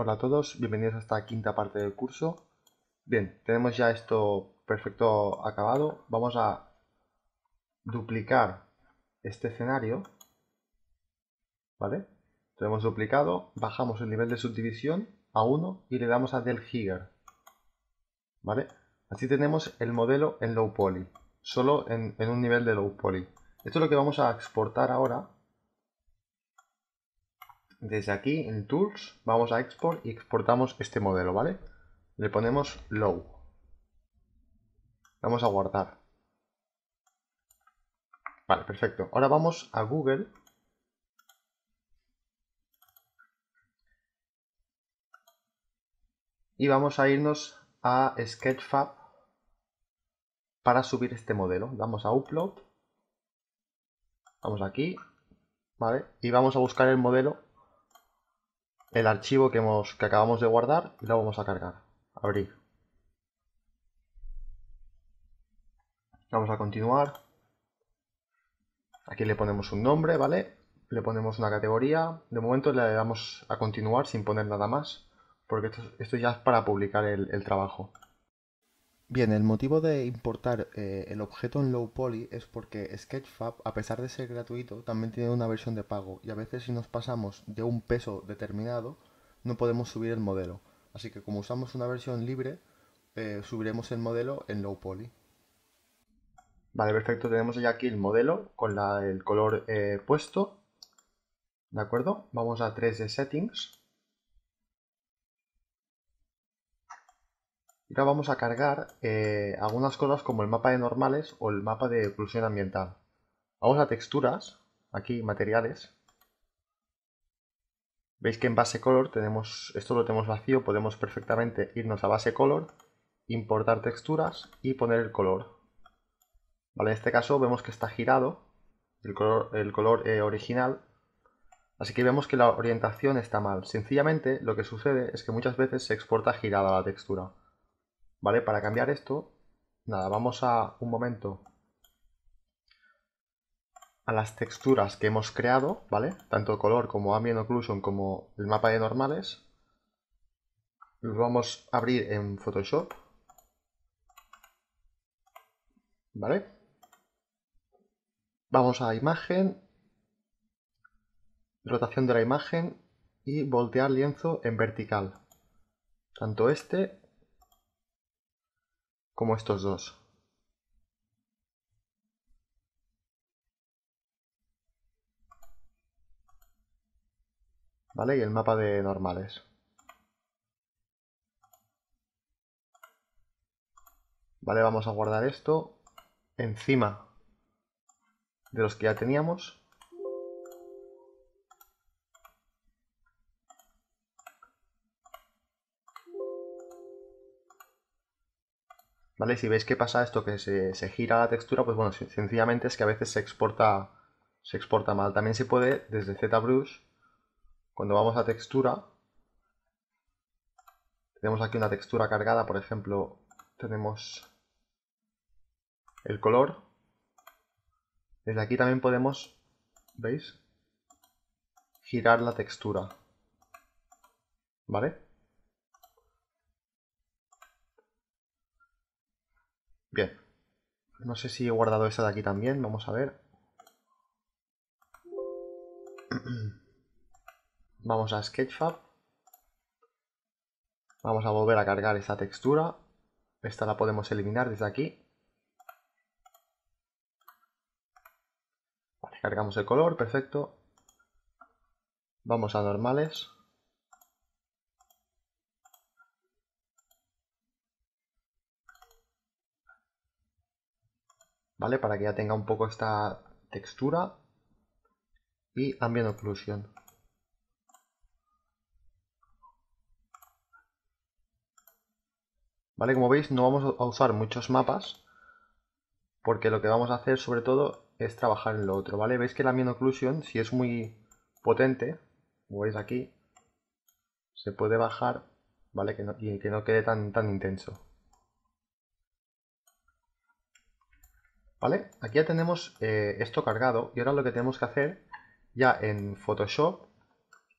Hola a todos, bienvenidos a esta quinta parte del curso. Bien, tenemos ya esto perfecto acabado. Vamos a duplicar este escenario. ¿Vale? Lo hemos duplicado, bajamos el nivel de subdivisión a 1 y le damos a del Higger. ¿Vale? Así tenemos el modelo en low poly, solo en, en un nivel de low poly. Esto es lo que vamos a exportar ahora desde aquí en Tools vamos a Export y exportamos este modelo, ¿vale? Le ponemos Low. Vamos a guardar. Vale, perfecto. Ahora vamos a Google. Y vamos a irnos a Sketchfab para subir este modelo. Vamos a Upload. Vamos aquí. ¿Vale? Y vamos a buscar el modelo el archivo que, hemos, que acabamos de guardar y lo vamos a cargar. Abrir. Vamos a continuar. Aquí le ponemos un nombre, ¿vale? Le ponemos una categoría. De momento le damos a continuar sin poner nada más, porque esto, ya es para publicar el, el trabajo. Bien, el motivo de importar eh, el objeto en low poly es porque Sketchfab, a pesar de ser gratuito, también tiene una versión de pago y a veces si nos pasamos de un peso determinado no podemos subir el modelo. Así que como usamos una versión libre, eh, subiremos el modelo en low poly. Vale, perfecto. Tenemos ya aquí el modelo con el color eh, puesto. ¿De acuerdo? Vamos a 3D Settings. Y ahora vamos a cargar eh, algunas cosas como el mapa de normales o el mapa de oclusión ambiental. Vamos a texturas, aquí materiales. Veis que en base color tenemos, esto lo tenemos vacío, podemos perfectamente irnos a base color, importar texturas y poner el color. Vale, en este caso vemos que está girado el color, eh, original, así que vemos que la orientación está mal. Sencillamente lo que sucede es que muchas veces se exporta girada la textura. ¿Vale? Para cambiar esto, nada, vamos a un momento a las texturas que hemos creado, ¿vale? Tanto color como ambient occlusion como el mapa de normales. Los vamos a abrir en Photoshop. ¿Vale? Vamos a imagen, rotación de la imagen y voltear lienzo en vertical. Tanto este como estos dos. ¿Vale? Y el mapa de normales. Vale, vamos a guardar esto encima de los que ya teníamos. ¿vale? Si veis que pasa esto, que se, gira la textura, pues bueno, sencillamente es que a veces se exporta, se exporta mal. También se puede desde ZBrush, cuando vamos a textura, tenemos aquí una textura cargada, por ejemplo, tenemos el color. Desde aquí también podemos, ¿veis? Girar la textura. ¿Vale? Bien. No sé si he guardado esta de aquí también. Vamos a ver. Vamos a Sketchfab. Vamos a volver a cargar esta textura. Esta la podemos eliminar desde aquí. cargamos el color, perfecto. Vamos a normales. ¿vale? Para que ya tenga un poco esta textura y Ambient Occlusion. ¿Vale? Como veis no vamos a usar muchos mapas porque lo que vamos a hacer sobre todo es trabajar en lo otro, ¿vale? Veis que la Ambient Occlusion si es muy potente, como veis aquí, se puede bajar, ¿vale? Que no, y que no quede tan, tan intenso. ¿Vale? Aquí ya tenemos eh, esto cargado y ahora lo que tenemos que hacer ya en Photoshop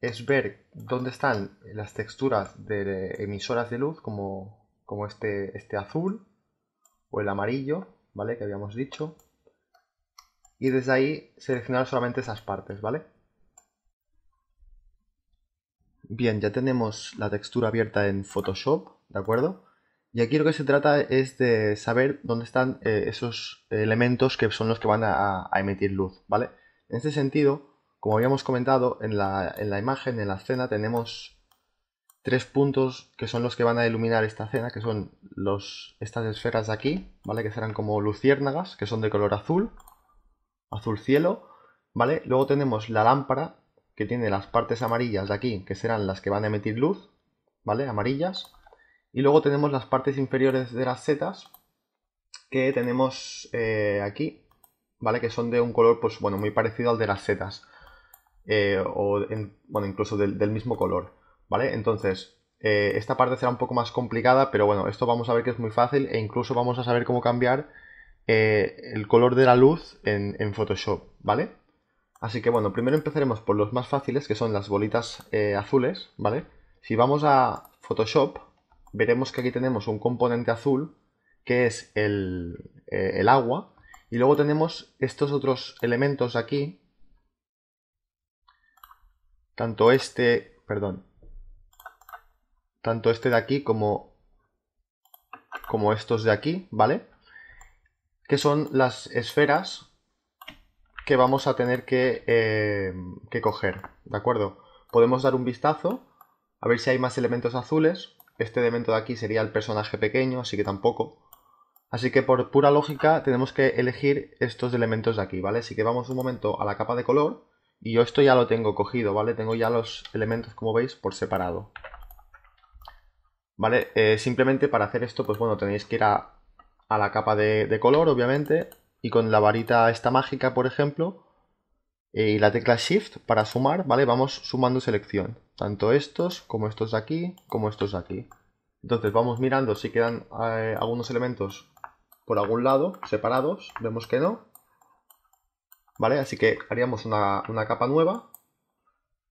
es ver dónde están las texturas de emisoras de luz como, como este, este azul o el amarillo, ¿vale? Que habíamos dicho. Y desde ahí seleccionar solamente esas partes, ¿vale? Bien, ya tenemos la textura abierta en Photoshop, ¿de acuerdo? Y aquí lo que se trata es de saber dónde están eh, esos elementos que son los que van a, emitir luz, ¿vale? En este sentido, como habíamos comentado, en la, imagen, en la escena, tenemos tres puntos que son los que van a iluminar esta escena, que son los, estas esferas de aquí, ¿vale? Que serán como luciérnagas, que son de color azul, azul cielo, ¿vale? Luego tenemos la lámpara, que tiene las partes amarillas de aquí, que serán las que van a emitir luz, ¿vale? Amarillas. Y luego tenemos las partes inferiores de las setas que tenemos eh, aquí, ¿vale? Que son de un color, pues bueno, muy parecido al de las setas. Eh, o bueno, incluso del, mismo color, ¿vale? Entonces, eh, esta parte será un poco más complicada, pero bueno, esto vamos a ver que es muy fácil e incluso vamos a saber cómo cambiar el color de la luz en, en, Photoshop, ¿vale? Así que bueno, primero empezaremos por los más fáciles, que son las bolitas azules, ¿vale? Si vamos a Photoshop, veremos que aquí tenemos un componente azul, que es eh, el, agua, y luego tenemos estos otros elementos aquí, tanto este, perdón, tanto este de aquí como, como estos de aquí, ¿vale? Que son las esferas que vamos a tener que, eh, que coger, ¿de acuerdo? Podemos dar un vistazo, a ver si hay más elementos azules. Este elemento de aquí sería el personaje pequeño, así que tampoco. Así que por pura lógica tenemos que elegir estos elementos de aquí, ¿vale? Así que vamos un momento a la capa de color y yo esto ya lo tengo cogido, ¿vale? Tengo ya los elementos, como veis, por separado. ¿Vale? Eh, simplemente para hacer esto, pues bueno, tenéis que ir a, la capa de, de color, obviamente, y con la varita esta mágica, por ejemplo, eh, y la tecla Shift para sumar, ¿vale? Vamos sumando selección, tanto estos como estos de aquí, como estos de aquí. Entonces vamos mirando si quedan eh, algunos elementos por algún lado, separados, vemos que no. ¿Vale? Así que haríamos una, capa nueva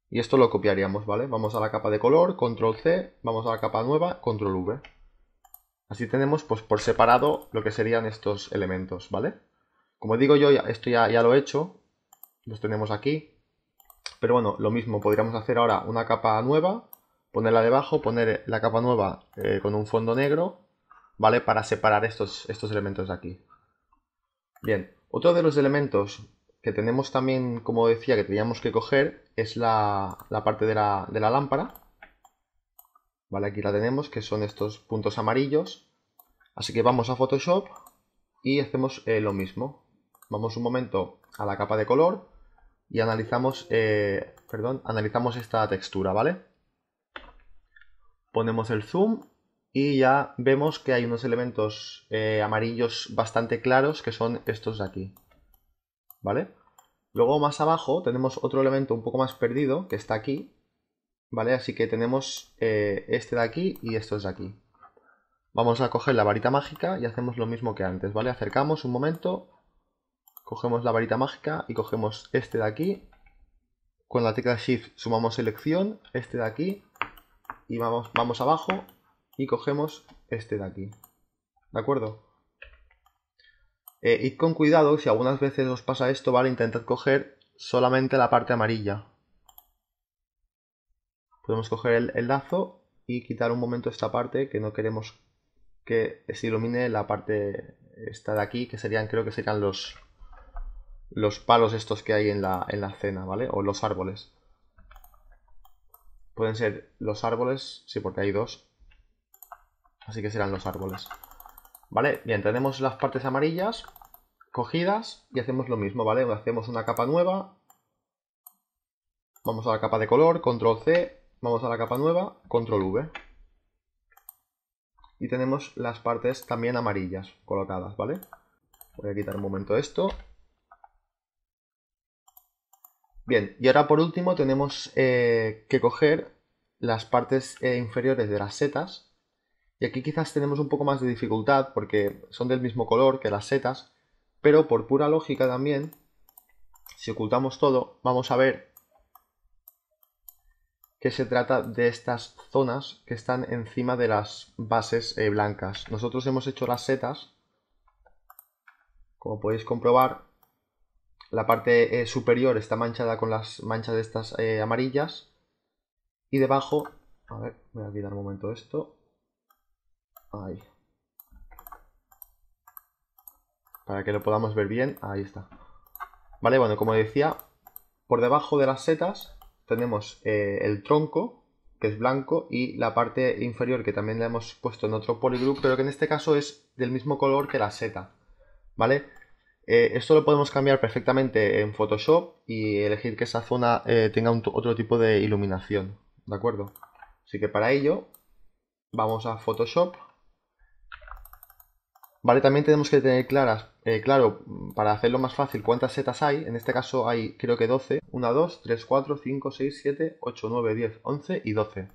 y esto lo copiaríamos, ¿vale? Vamos a la capa de color, control C, vamos a la capa nueva, control V. Así tenemos pues por separado lo que serían estos elementos, ¿vale? Como digo yo, esto ya lo he hecho, los tenemos aquí. Pero bueno, lo mismo, podríamos hacer ahora una capa nueva, ponerla debajo, poner la capa nueva eh, con un fondo negro, ¿vale? Para separar estos, estos elementos de aquí. Bien, otro de los elementos que tenemos también, como decía, que teníamos que coger es la, parte de la, lámpara. Vale, aquí la tenemos, que son estos puntos amarillos. Así que vamos a Photoshop y hacemos eh, lo mismo. Vamos un momento a la capa de color y analizamos, eh, perdón, analizamos esta textura, ¿vale? Ponemos el zoom y ya vemos que hay unos elementos eh, amarillos bastante claros que son estos de aquí, ¿vale? Luego más abajo tenemos otro elemento un poco más perdido que está aquí, ¿vale? Así que tenemos eh, este de aquí y estos de aquí. Vamos a coger la varita mágica y hacemos lo mismo que antes, ¿vale? Acercamos un momento cogemos la varita mágica y cogemos este de aquí. Con la tecla Shift sumamos selección, este de aquí, y vamos, vamos abajo y cogemos este de aquí. ¿De acuerdo? Y eh, con cuidado, si algunas veces os pasa esto, ¿vale? Intentad coger solamente la parte amarilla. Podemos coger el, el lazo y quitar un momento esta parte que no queremos que se ilumine la parte esta de aquí, que serían, creo que serían los, los palos estos que hay en la, en la cena, ¿vale? O los árboles. Pueden ser los árboles, sí, porque hay dos. Así que serán los árboles. ¿Vale? Bien, tenemos las partes amarillas cogidas y hacemos lo mismo, ¿vale? Hacemos una capa nueva. Vamos a la capa de color, control C, vamos a la capa nueva, control V. Y tenemos las partes también amarillas colocadas, ¿vale? Voy a quitar un momento esto Bien, y ahora por último tenemos eh, que coger las partes eh, inferiores de las setas. Y aquí quizás tenemos un poco más de dificultad porque son del mismo color que las setas. Pero por pura lógica también, si ocultamos todo, vamos a ver que se trata de estas zonas que están encima de las bases eh, blancas. Nosotros hemos hecho las setas, como podéis comprobar, la parte eh, superior está manchada con las manchas de estas eh, amarillas. Y debajo... A ver, voy a quitar un momento esto. Ahí. Para que lo podamos ver bien. Ahí está. Vale, bueno, como decía, por debajo de las setas tenemos eh, el tronco, que es blanco, y la parte inferior, que también la hemos puesto en otro polygroup, pero que en este caso es del mismo color que la seta. ¿Vale? Eh, esto lo podemos cambiar perfectamente en Photoshop y elegir que esa zona eh, tenga otro tipo de iluminación, ¿de acuerdo? Así que para ello vamos a Photoshop. Vale, también tenemos que tener claras, eh, claro, para hacerlo más fácil, cuántas setas hay. En este caso hay creo que 12. 1, 2, 3, 4, 5, 6, 7, 8, 9, 10, 11 y 12.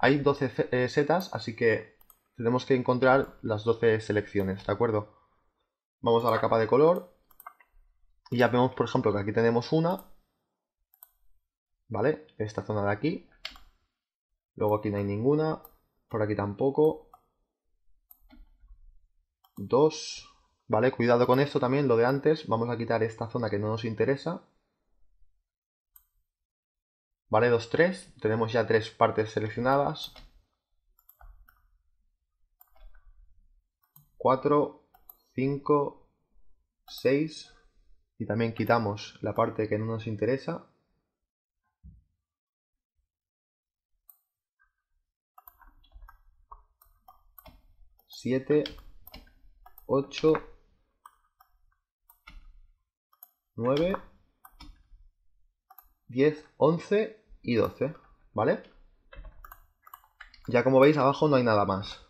Hay 12 setas, así que tenemos que encontrar las 12 selecciones, ¿de acuerdo? Vamos a la capa de color y ya vemos, por ejemplo, que aquí tenemos una, ¿vale? Esta zona de aquí. Luego aquí no hay ninguna, por aquí tampoco. Dos, ¿vale? Cuidado con esto también, lo de antes. Vamos a quitar esta zona que no nos interesa. ¿Vale? Dos, tres. Tenemos ya tres partes seleccionadas. Cuatro, 5, 6 y también quitamos la parte que no nos interesa. 7, 8, 9, 10, 11 y 12. ¿Vale? Ya como veis, abajo no hay nada más.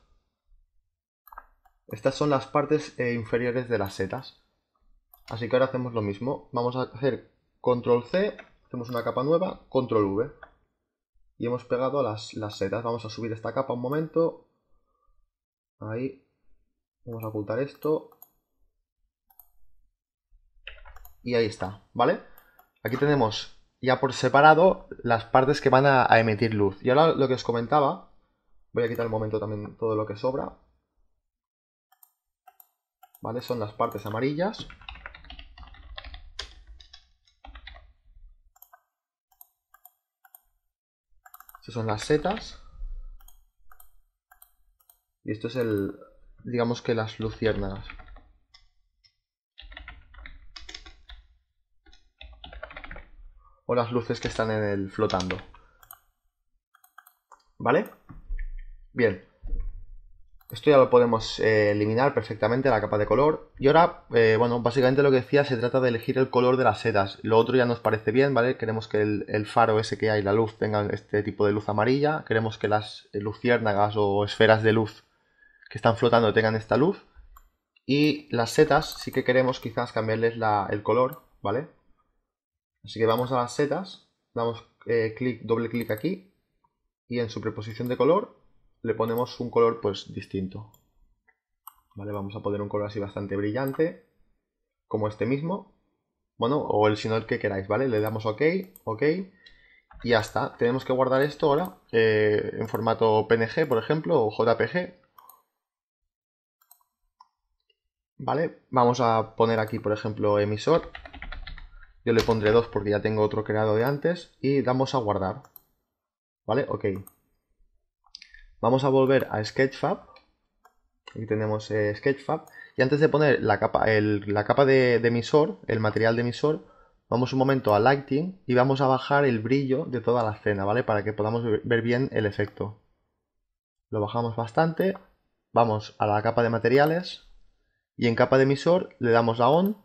Estas son las partes eh, inferiores de las setas. Así que ahora hacemos lo mismo. Vamos a hacer control C, hacemos una capa nueva, control V. Y hemos pegado las, setas. Vamos a subir esta capa un momento. Ahí. Vamos a ocultar esto. Y ahí está, ¿vale? Aquí tenemos ya por separado las partes que van a, a emitir luz. Y ahora lo que os comentaba, voy a quitar un momento también todo lo que sobra ¿vale? Son las partes amarillas. Estas son las setas. Y esto es el, digamos que las luciérnagas. O las luces que están en el flotando. ¿Vale? Bien. Esto ya lo podemos eh, eliminar perfectamente, la capa de color. Y ahora, eh, bueno, básicamente lo que decía, se trata de elegir el color de las setas. Lo otro ya nos parece bien, ¿vale? Queremos que el, faro ese que hay, la luz, tengan este tipo de luz amarilla. Queremos que las eh, luciérnagas o esferas de luz que están flotando tengan esta luz. Y las setas sí que queremos quizás cambiarles la, el color, ¿vale? Así que vamos a las setas, damos clic, doble clic aquí y en su preposición de color le ponemos un color pues distinto. Vale, vamos a poner un color así bastante brillante, como este mismo. Bueno, o el sino el que queráis, ¿vale? Le damos OK, OK, y ya está. Tenemos que guardar esto ahora eh, en formato PNG, por ejemplo, o JPG. Vale, vamos a poner aquí, por ejemplo, emisor. Yo le pondré 2 porque ya tengo otro creado de antes. Y damos a guardar. Vale, ok. Vamos a volver a Sketchfab. Aquí tenemos eh, Sketchfab. Y antes de poner la capa, la capa de, emisor, el material de emisor, vamos un momento a Lighting y vamos a bajar el brillo de toda la escena, ¿vale? Para que podamos ver bien el efecto. Lo bajamos bastante. Vamos a la capa de materiales. Y en capa de emisor le damos a ON.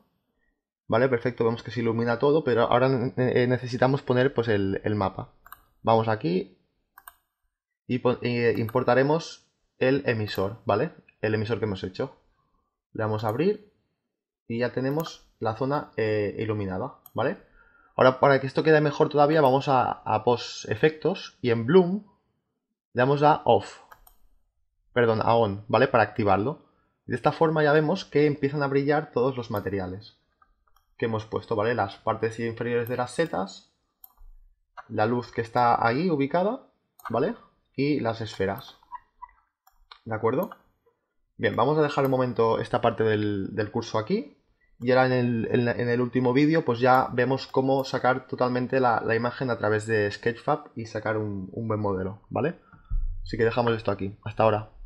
¿Vale? Perfecto, vemos que se ilumina todo, pero ahora eh, necesitamos poner pues, el mapa. Vamos aquí, y eh, importaremos el emisor, ¿vale? El emisor que hemos hecho. Le damos a abrir y ya tenemos la zona eh, iluminada, ¿vale? Ahora, para que esto quede mejor todavía, vamos a, a Post Efectos y en Bloom le damos a Off, perdón, a On, ¿vale? Para activarlo. De esta forma ya vemos que empiezan a brillar todos los materiales que hemos puesto, ¿vale? Las partes inferiores de las setas, la luz que está ahí ubicada, ¿vale? las esferas. ¿De acuerdo? Bien, vamos a dejar un momento esta parte del, curso aquí. Y ahora en el, último vídeo pues ya vemos cómo sacar totalmente la, imagen a través de Sketchfab y sacar un, un buen modelo, ¿vale? Así que dejamos esto aquí. Hasta ahora.